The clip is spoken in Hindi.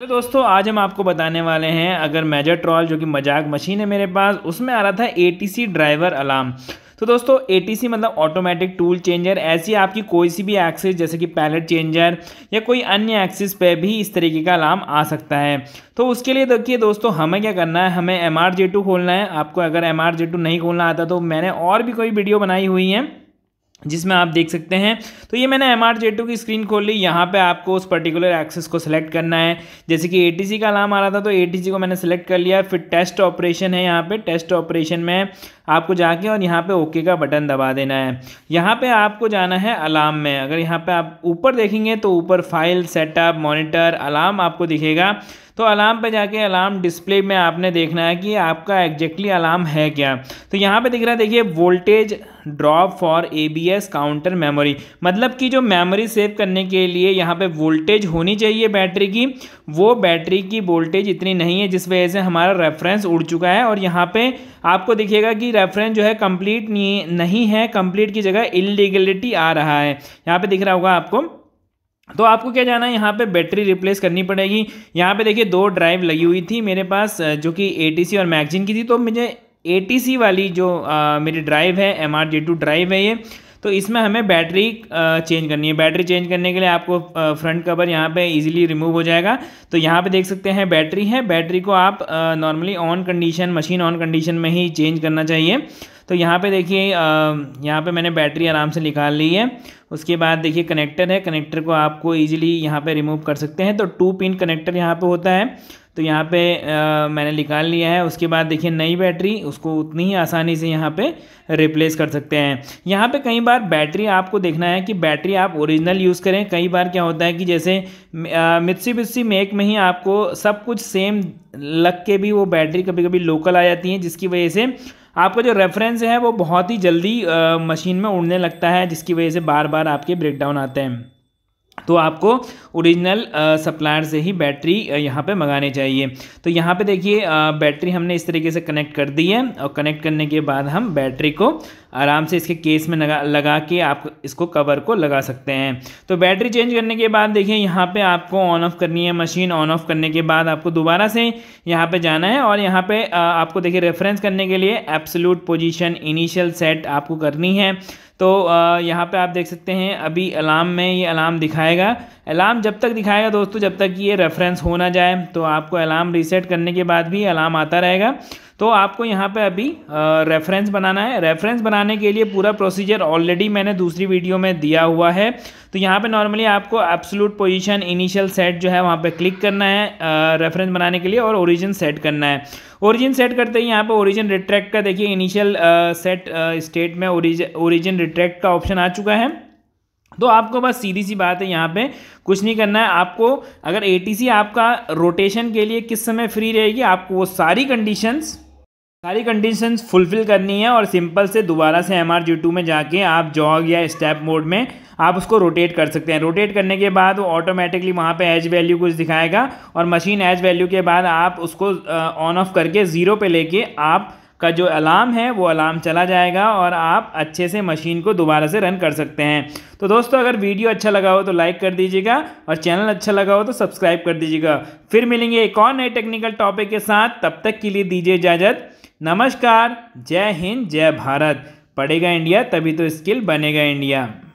तो दोस्तों आज हम आपको बताने वाले हैं अगर मेजर ट्रॉल जो कि मजाक मशीन है मेरे पास उसमें आ रहा था एटीसी ड्राइवर अलार्म तो दोस्तों एटीसी मतलब ऑटोमेटिक टूल चेंजर ऐसी आपकी कोई सी भी एक्सेस जैसे कि पैलेट चेंजर या कोई अन्य एक्सेस पे भी इस तरीके का अलार्म आ सकता है तो उसके लिए देखिए दोस्तों हमें क्या करना है हमें एम खोलना है आपको अगर एम नहीं खोलना आता तो मैंने और भी कोई वीडियो बनाई हुई है जिसमें आप देख सकते हैं तो ये मैंने एम आर जे टू की स्क्रीन खोल ली यहाँ पे आपको उस पर्टिकुलर एक्सेस को सिलेक्ट करना है जैसे कि ए टी सी का नाम आ रहा था तो ए टी सी को मैंने सेलेक्ट कर लिया फिर टेस्ट ऑपरेशन है यहाँ पे टेस्ट ऑपरेशन में आपको जाके और यहाँ पे ओके का बटन दबा देना है यहाँ पे आपको जाना है अलार्म में अगर यहाँ पर आप ऊपर देखेंगे तो ऊपर फाइल सेटअप मोनिटर अलार्म आपको दिखेगा तो अलार्म पे जाके अलार्म डिस्प्ले में आपने देखना है कि आपका एग्जैक्टली अलार्म है क्या तो यहाँ पे दिख रहा है देखिए voltage drop for A B S counter memory मतलब कि जो मेमोरी सेव करने के लिए यहाँ पे वोल्टेज होनी चाहिए बैटरी की वो बैटरी की वोल्टेज इतनी नहीं है जिस वजह से हमारा रेफरेंस उड़ चुका है और यहाँ पे आपको दिखेगा कि रेफरेंस जो है कंप्लीट नहीं है कंप्लीट की जगह इलीगलिटी आ रहा है यहाँ पे दिख रहा होगा आपको तो आपको क्या जाना है यहाँ पे बैटरी रिप्लेस करनी पड़ेगी यहाँ पे देखिए दो ड्राइव लगी हुई थी मेरे पास जो कि एटीसी और मैगजीन की थी तो मुझे एटीसी वाली जो आ, मेरी ड्राइव है M R J two drive है ये तो इसमें हमें बैटरी चेंज करनी है बैटरी चेंज करने के लिए आपको फ्रंट कवर यहाँ पे इजीली रिमूव हो जाएगा तो यहाँ पे देख सकते हैं बैटरी है बैटरी को आप normally on condition machine on condition में ही चेंज करना चाहिए तो यहाँ पे देखिए यहाँ पे मैंने बैटरी आराम से निकाल ली है उसके बाद देखिए कनेक्टर है कनेक्टर को आपको ईजिली यहाँ पे रिमूव कर सकते हैं तो टू पिन कनेक्टर यहाँ पे होता है तो यहाँ पे आ, मैंने निकाल लिया है उसके बाद देखिए नई बैटरी उसको उतनी ही आसानी से यहाँ पे रिप्लेस कर सकते हैं यहाँ पे कई बार बैटरी आपको देखना है कि बैटरी आप ओरिजिनल यूज़ करें कई बार क्या होता है कि जैसे मिक्सी बिस्सी मेक में ही आपको सब कुछ सेम लग के भी वो बैटरी कभी कभी लोकल आ जाती है जिसकी वजह से आपका जो रेफरेंस है वो बहुत ही जल्दी आ, मशीन में उड़ने लगता है जिसकी वजह से बार बार आपके ब्रेकडाउन आते हैं तो आपको ओरिजिनल सप्लायर से ही बैटरी यहाँ पे मंगानी चाहिए तो यहाँ पे देखिए बैटरी हमने इस तरीके से कनेक्ट कर दी है और कनेक्ट करने के बाद हम बैटरी को आराम से इसके केस में लगा लगा के आप इसको कवर को लगा सकते हैं तो बैटरी चेंज करने के बाद देखिए यहाँ पे आपको ऑन ऑफ करनी है मशीन ऑन ऑफ करने के बाद आपको दोबारा से यहाँ पे जाना है और यहाँ पे आपको देखिए रेफरेंस करने के लिए एप्सलूट पोजीशन इनिशियल सेट आपको करनी है तो यहाँ पे आप देख सकते हैं अभी अलार्म में ये अलार्म दिखाएगा अलार्म जब तक दिखाएगा दोस्तों जब तक ये रेफरेंस हो ना जाए तो आपको अलार्म रीसेट करने के बाद भी अलार्म आता रहेगा तो आपको यहाँ पे अभी रेफरेंस बनाना है रेफरेंस बनाने के लिए पूरा प्रोसीजर ऑलरेडी मैंने दूसरी वीडियो में दिया हुआ है तो यहाँ पे नॉर्मली आपको एब्सोलूट पोजीशन इनिशियल सेट जो है वहाँ पे क्लिक करना है रेफरेंस बनाने के लिए और ओरिजिन सेट करना है ओरिजिन सेट करते ही यहाँ पे ओरिजिन रिट्रैक्ट का देखिए इनिशियल सेट स्टेट में ओरिजिन रिट्रैक्ट का ऑप्शन आ चुका है तो आपको बस सीधी सी बात है यहाँ पे कुछ नहीं करना है आपको अगर ए आपका रोटेशन के लिए किस समय फ्री रहेगी आपको वो सारी कंडीशंस सारी कंडीशंस फुलफिल करनी है और सिंपल से दोबारा से एम आर जी टू में जाके आप जॉग या स्टेप मोड में आप उसको रोटेट कर सकते हैं रोटेट करने के बाद वो ऑटोमेटिकली वहाँ पे एज वैल्यू कुछ दिखाएगा और मशीन एज वैल्यू के बाद आप उसको ऑन ऑफ करके ज़ीरो पे लेके आप का जो अलार्म है वो अलार्म चला जाएगा और आप अच्छे से मशीन को दोबारा से रन कर सकते हैं तो दोस्तों अगर वीडियो अच्छा लगा हो तो लाइक कर दीजिएगा और चैनल अच्छा लगा हो तो सब्सक्राइब कर दीजिएगा फिर मिलेंगे एक और नए टेक्निकल टॉपिक के साथ तब तक के लिए दीजिए इजाज़त नमस्कार जय हिंद जय भारत पढ़ेगा इंडिया तभी तो स्किल बनेगा इंडिया